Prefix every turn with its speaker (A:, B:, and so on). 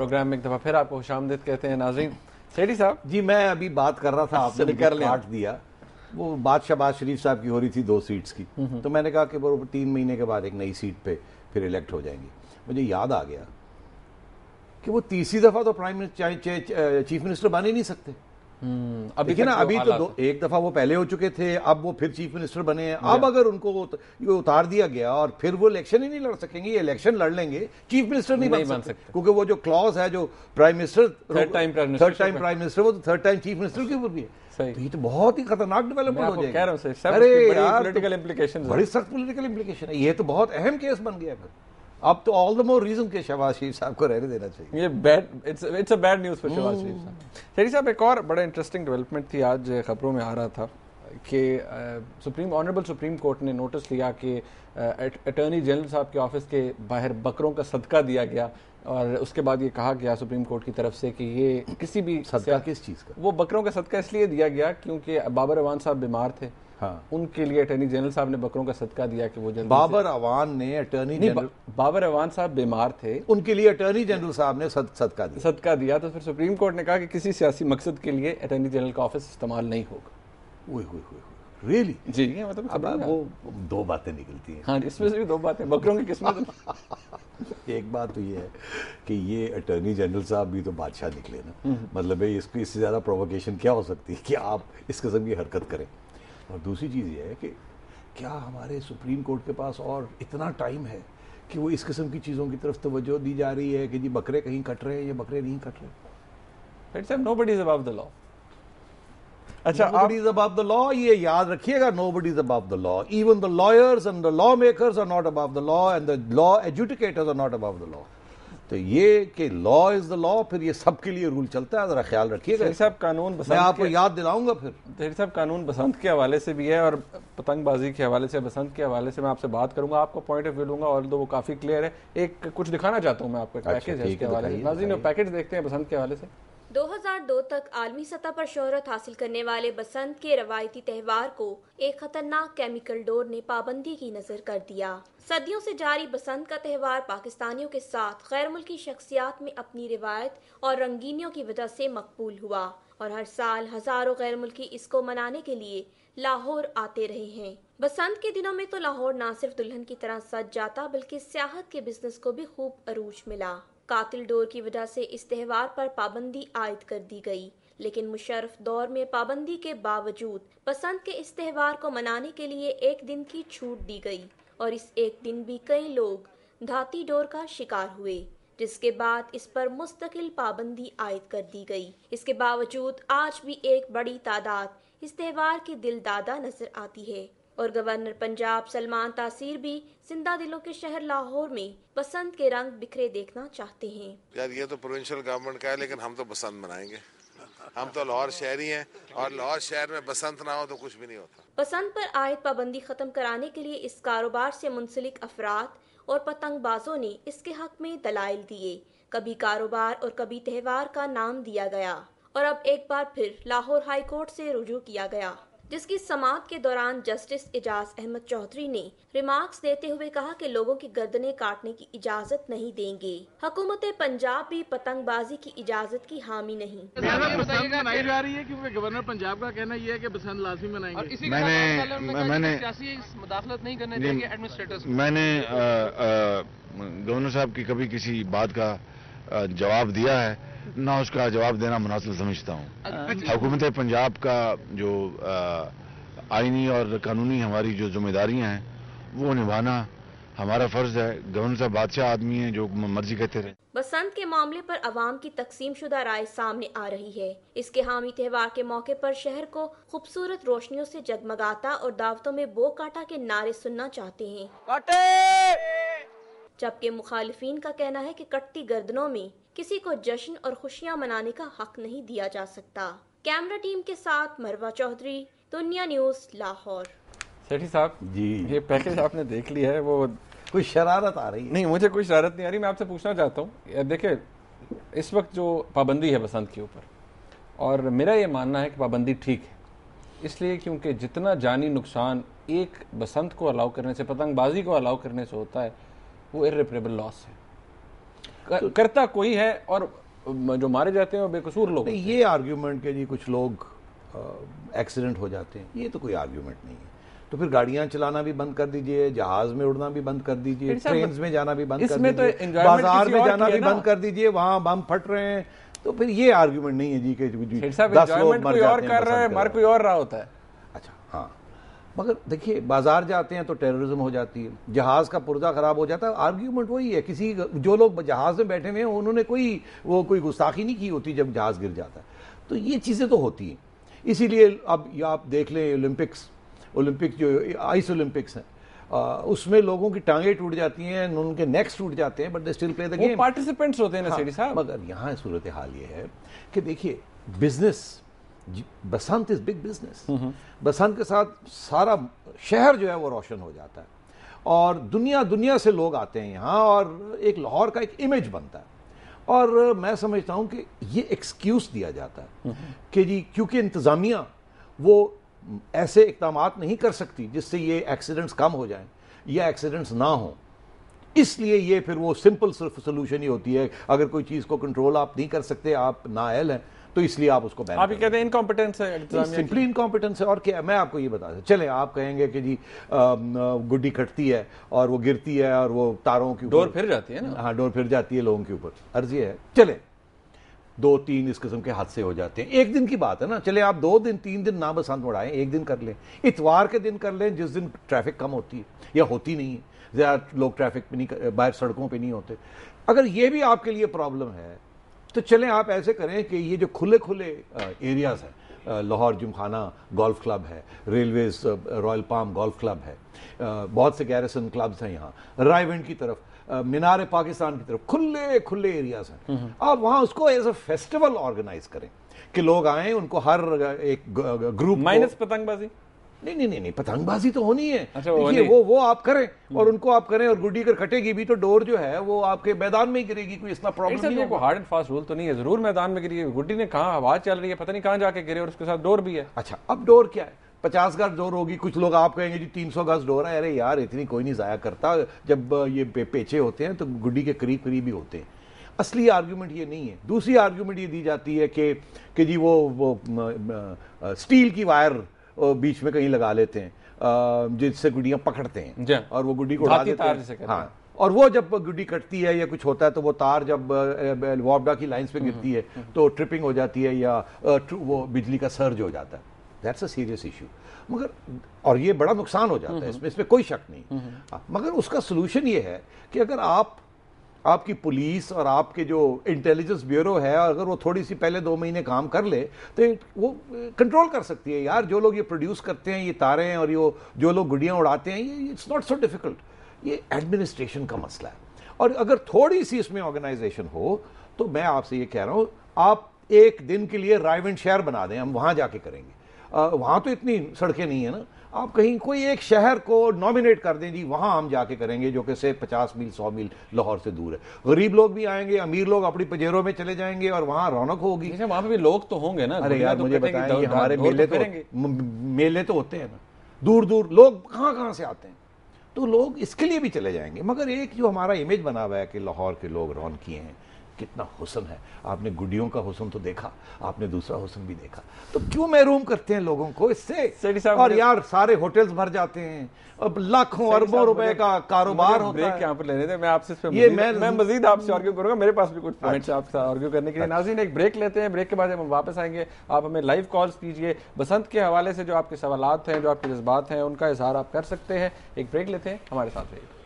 A: Programme में एक दफ़ा फिर आपको खुश आमदीद कहते हैं नाजरीन सेठी साहब जी मैं अभी बात कर रहा था आपने कर काट दिया
B: वो बादशाह शरीफ साहब की हो रही थी दो सीट्स की हम्म, हम्म। तो मैंने कहा कि वो तीन महीने के बाद एक नई सीट पे फिर इलेक्ट हो जाएंगी मुझे याद आ गया कि वो तीसरी दफ़ा तो प्राइम मिनिस्टर चीफ मिनिस्टर बन ही नहीं सकते
A: हम्म, अब देखिए
B: ना तो अभी तो दो एक दफा वो पहले हो चुके थे अब वो फिर चीफ मिनिस्टर बने अब अगर उनको ये उतार दिया गया और फिर वो इलेक्शन ही नहीं लड़ सकेंगे इलेक्शन लड़ लेंगे चीफ मिनिस्टर नहीं, नहीं बन सकते क्योंकि वो जो क्लॉज है जो prime minister third time third time prime minister वो तो थर्ड टाइम चीफ मिनिस्टर के ऊपर भी है तो ये तो बहुत ही खतरनाक डेवलपमेंट हो जाएगा अरे
A: इम्प्लीकेशन तो बड़ी सख्त पोलिटिकल इम्प्लीकेशन है ये तो बहुत अहम केस बन गया फिर अब तो ऑल द मोर रीजन के शहबाज शरीफ साहब को रहने देना चाहिए ये bad it's it's a bad news for Shehbaz Sharif hmm. साहब शरीफ साहब एक और बड़ा इंटरेस्टिंग डेवलपमेंट थी आज खबरों में आ रहा था कि सुप्रीम ऑनरेबल सुप्रीम कोर्ट ने नोटिस लिया कि अटर्नी जनरल साहब के ऑफिस के बाहर बकरों का सदका दिया गया और उसके बाद ये कहा गया सुप्रीम कोर्ट की तरफ से कि ये किसी भी सदका किस चीज़ का वो बकरों का सदका इसलिए दिया गया क्योंकि बाबर रवान साहब बीमार थे हाँ। उनके लिए अटर्नी जनरल साहब ने बकरों का सदका दिया कि वो बाबर अवान ने अटर्नी जनरल बाबर अवान साहब बीमार थे उनके लिए अटर्नी जनरल साहब ने सद, सदका दिया सदका दिया तो फिर सुप्रीम कोर्ट ने कहा कि किसी सियासी मकसद के लिए अटर्नी जनरल का ऑफिस इस्तेमाल नहीं
B: होगा रियली जी मतलब अब वो दो बातें निकलती हैं हाँ इसमें से भी दो बातें बकरों की किस्मत एक बात तो ये है कि ये अटर्नी जनरल साहब भी तो बादशाह निकले ना हम्म। मतलब इसकी इससे ज़्यादा प्रोवोकेशन क्या हो सकती है कि आप इस किस्म की हरकत करें और दूसरी चीज़ ये है कि क्या हमारे सुप्रीम कोर्ट के पास और इतना टाइम है कि वो इस किस्म की चीज़ों की तरफ तवज्जो दी जा रही है कि जी बकरे कहीं कट रहे हैं या बकरे नहीं कट रहे नो बडी द लॉ अच्छा लॉ ये याद रखिएगा the law even the lawyers and the law law and law adjudicators are not about the law तो ये कि लॉ इज द लॉ फिर ये सबके लिए रूल चलता है जरा ख्याल रखिएगा साहब
A: कानून बसंत मैं आपको याद दिलाऊंगा फिर तेरी साहब कानून बसंत के हवाले से भी है और पतंगबाजी के हवाले से बसंत के हवाले से मैं आपसे बात करूंगा आपको पॉइंट ऑफ व्यू लूंगा और तो वो काफी क्लियर है एक कुछ दिखाना चाहता हूँ मैं आपको पैकेज अच्छा, है पैकेज देखते हैं बसंत के हवाले से
C: 2002 तक आलमी सतह पर शोहरत हासिल करने वाले बसंत के रवायती त्यौहार को एक खतरनाक केमिकल डोर ने पाबंदी की नजर कर दिया सदियों से जारी बसंत का त्यौहार पाकिस्तानियों के साथ गैर मुल्की शख्सियात में अपनी रिवायत और रंगीनियों की वजह से मकबूल हुआ और हर साल हजारों गैर मुल्की इसको मनाने के लिए लाहौर आते रहे हैं बसंत के दिनों में तो लाहौर न सिर्फ दुल्हन की तरह सज जाता बल्कि सियाहत के बिजनेस को भी खूब अरूज मिला कातिल डोर की वजह से इस त्यौहार पर पाबंदी आयद कर दी गई लेकिन मुशरफ दौर में पाबंदी के बावजूद पसंद के इस त्यौहार को मनाने के लिए एक दिन की छूट दी गई और इस एक दिन भी कई लोग धाती डोर का शिकार हुए जिसके बाद इस पर मुस्तकिल पाबंदी आयद कर दी गई इसके बावजूद आज भी एक बड़ी तादाद इस त्यौहार की दिलदादा नजर आती है और गवर्नर पंजाब सलमान तासीर भी जिंदा दिलों के शहर लाहौर में बसंत के रंग बिखरे देखना चाहते हैं
A: यार
B: ये तो प्रोविंशियल गवर्नमेंट का है लेकिन हम तो बसंत मनाएंगे हम तो लाहौर शहरी हैं और लाहौर शहर में बसंत ना हो तो कुछ भी नहीं होता
C: बसंत पर आयद पाबंदी खत्म कराने के लिए इस कारोबार से मुंसलिक अफराद और पतंगबाजों ने इसके हक में दलाइल दिए कभी कारोबार और कभी त्यौहार का नाम दिया गया और अब एक बार फिर लाहौर हाई कोर्ट से रुजू किया गया जिसकी समाप्त के दौरान जस्टिस एजाज अहमद चौधरी ने रिमार्क्स देते हुए कहा कि लोगों की गर्दनें काटने की इजाज़त नहीं देंगे हुकूमत पंजाब भी पतंगबाजी की इजाज़त की हामी नहीं है
B: गवर्नर पंजाब का
A: कहना यह है कि बसंत लाजमी मनाएंगे
C: मैंने मैंने मुदाखलत नहीं करने देंगे
B: मैंने गवर्नर साहब की कभी किसी बात का जवाब दिया है ना उसका जवाब देना मुनासिब समझता हूँ अच्छा। हुकूमत पंजाब का जो आइनी और कानूनी हमारी जो जिम्मेदारियाँ हैं वो निभाना हमारा फर्ज है गवर्नर साहब बादशाह आदमी है जो मर्जी कहते रहे
C: बसंत के मामले पर अवाम की तकसीम शुदा राय सामने आ रही है इसके हामी त्यौहार के मौके पर शहर को खूबसूरत रोशनियों से जगमगाता और दावतों में बो काटा के नारे सुनना चाहते हैं जबकि मुखालफन का कहना है कि कटती गर्दनों में किसी को जश्न और खुशियां मनाने का हक नहीं दिया जा सकता कैमरा टीम के साथ मरवा चौधरी दुनिया न्यूज लाहौर
A: सेठी साहब जी ये पैकेज आपने देख लिया है वो कोई शरारत आ रही है नहीं मुझे कोई शरारत नहीं आ रही मैं आपसे पूछना चाहता हूँ देखिए इस वक्त जो पाबंदी है बसंत के ऊपर और मेरा ये मानना है कि पाबंदी ठीक है इसलिए क्योंकि जितना जानी नुकसान एक बसंत को अलाउ करने से पतंगबाजी को अलाउ करने से होता है वो इरेपरेबल लॉस है तो- करता कोई है और जो मारे जाते हैं वो बेकसूर लोग ये आर्ग्यूमेंट के जी कुछ लोग
B: एक्सीडेंट हो जाते हैं ये तो कोई आर्ग्यूमेंट नहीं है तो फिर गाड़ियां चलाना भी बंद कर दीजिए जहाज में उड़ना भी बंद कर दीजिए ट्रेन में जाना भी बंद कर तो दीजिए तो बाजार में जाना भी बंद कर दीजिए वहां बम फट रहे हैं तो फिर ये आर्ग्यूमेंट नहीं है जी के जी, दस लोग मर जाते हैं मर
A: कोई और रहा होता है
B: अच्छा हाँ मगर देखिए बाजार जाते हैं तो टेररिज्म हो जाती है जहाज़ का पुर्जा ख़राब हो जाता है आर्ग्यूमेंट वही है किसी जो लोग जहाज़ में बैठे हुए हैं उन्होंने कोई वो कोई गुस्ताखी नहीं की होती जब जहाज़ गिर जाता है तो ये चीज़ें तो होती हैं इसीलिए अब आप देख लें ओलंपिक्स ओलंपिक जो आइस ओलंपिक्स हैं उसमें लोगों की टांगे टूट जाती हैं उनके नेक्स टूट जाते हैं but they still play the game
A: participants
B: होते हैं ना हाँ, साहब मगर यहाँ सूरत हाल ये है कि देखिए business Basant is big business hmm, hmm. Basant के साथ सारा शहर जो है वो रोशन हो जाता है और दुनिया दुनिया से लोग आते हैं यहाँ और एक लाहौर का एक इमेज बनता है और मैं समझता हूँ कि ये एक्सक्यूज़ दिया जाता है हम्म, कि जी क्योंकि इंतज़ामिया वो ऐसे इकदाम नहीं कर सकती जिससे ये एक्सीडेंट्स कम हो जाएं या एक्सीडेंट्स ना हों इसलिए ये फिर वो सिंपल सिर्फ सोल्यूशन ही होती है अगर कोई चीज़ को कंट्रोल आप नहीं कर सकते आप नायल हैं तो इसलिए आप उसको आप
A: कहते हैं इनकॉम्पिटेंस है सिंपली
B: इनकॉम्पिटेंस है और क्या मैं आपको ये बता दें चले आप कहेंगे कि जी गुड्डी कटती है और वो गिरती है और वो तारों की डोर फिर
A: जाती है ना हाँ
B: डोर फिर जाती है लोगों के ऊपर अर्ज ये है चले दो तीन इस किस्म के हादसे हो जाते हैं एक दिन की बात है ना चले आप दो दिन तीन दिन ना बसंत उड़ाएं एक दिन कर लें इतवार के दिन कर लें जिस दिन ट्रैफिक कम होती है या होती नहीं है ज़्यादा लोग ट्रैफिक पे नहीं बाहर सड़कों पे नहीं होते अगर ये भी आपके लिए प्रॉब्लम है तो चलें आप ऐसे करें कि ये जो खुले खुले एरियाज़ हैं लाहौर जुमखाना गोल्फ क्लब है railways royal palm golf club है बहुत से गैरसन क्लब्स हैं यहाँ रायवेंड की तरफ मीनार पाकिस्तान की तरफ खुले खुले एरियाज हैं हम्म, हम्म। आप वहाँ उसको एज अ फेस्टिवल ऑर्गेनाइज करें कि लोग आए उनको हर एक ग्रुप माइनस पतंगबाजी नहीं नहीं नहीं नहीं पतंगबाजी तो होनी है अच्छा, देखिए वो वो आप करें हम्म। और उनको आप करें और गुड्डी अगर कटेगी भी तो डोर जो है वो आपके मैदान में ही गिरेगी कोई इतना प्रॉब्लम नहीं होगा
A: हार्ड एंड फास्ट रूल तो नहीं है जरूर मैदान में गिरी गुड्डी ने कहा आवाज चल रही है पता नहीं कहाँ जाके गिरे और उसके साथ डोर भी है अच्छा अब डोर क्या है पचास गज डोर होगी कुछ लोग आप कहेंगे जी तीन सौ गज डोर
B: है अरे यार इतनी कोई नहीं ज़ाया करता जब ये पेचे होते हैं तो गुड्डी के करीब करीब ही होते हैं असली आर्ग्यूमेंट ये नहीं है दूसरी आर्ग्यूमेंट ये दी जाती है कि कि जी वो, वो स्टील की वायर बीच में कहीं लगा लेते हैं जिससे गुडियां पकड़ते हैं और वो गुड्डी को उड़ा देते हैं हाँ और वो जब गुड्डी कटती है या कुछ होता है तो वो तार जब वॉबडा की लाइंस पे हम्म, गिरती है हम्म। तो ट्रिपिंग हो जाती है या वो बिजली का सर्ज हो जाता है दैट्स अ सीरियस इशू मगर और ये बड़ा नुकसान हो जाता है हम्म, इसमें इसमें कोई शक नहीं हाँ, मगर उसका सोल्यूशन ये है कि अगर आप आपकी पुलिस और आपके जो इंटेलिजेंस ब्यूरो है अगर वो थोड़ी सी पहले दो महीने काम कर ले तो वो कंट्रोल कर सकती है यार जो लोग ये प्रोड्यूस करते हैं ये तारे हैं और ये जो लोग गुड़ियाँ उड़ाते हैं ये इट्स नॉट सो डिफिकल्ट ये एडमिनिस्ट्रेशन का मसला है और अगर थोड़ी सी इसमें ऑर्गेनाइजेशन हो तो मैं आपसे ये कह रहा हूँ आप एक दिन के लिए रायवेंट शहर बना दें हम वहाँ जाके करेंगे वहाँ तो इतनी सड़कें नहीं है ना आप कहीं कोई एक शहर को नॉमिनेट कर दें जी वहाँ हम जाके करेंगे जो कि से पचास मील सौ मील लाहौर से दूर है गरीब लोग भी आएंगे अमीर लोग अपनी पजेरों में चले जाएंगे और वहाँ रौनक होगी वहाँ पे भी लोग तो होंगे ना अरे यार तो मुझे बताएंगे हमारे तो मेले तो मेले तो होते हैं ना दूर दूर लोग कहाँ कहाँ से आते हैं तो लोग इसके लिए भी चले जाएंगे मगर एक जो हमारा इमेज बना हुआ है कि लाहौर के लोग रौनकी हैं कितना हुसन है आपने गुडियों का हुसन तो देखा आपने दूसरा हुसन भी देखा तो क्यों महरूम करते हैं लोगों को इससे और यार सारे होटल्स भर जाते हैं अब लाखों अरबों रुपए का कारोबार होता है
A: यहाँ पर लेने थे मैं आपसे इस मैं मैं मजीद आपसे आर्ग्यू करूंगा मेरे पास भी कुछ पॉइंट्स अच्छा। आपसे आर्ग्यू करने के लिए अच्छा। नाजीन एक ब्रेक लेते हैं ब्रेक के बाद हम वापस आएंगे आप हमें लाइव कॉल्स कीजिए बसंत के हवाले से जो आपके सवाल हैं जो आपके जज्बात हैं उनका इजहार आप कर सकते हैं एक ब्रेक लेते हैं हमारे साथ रहिए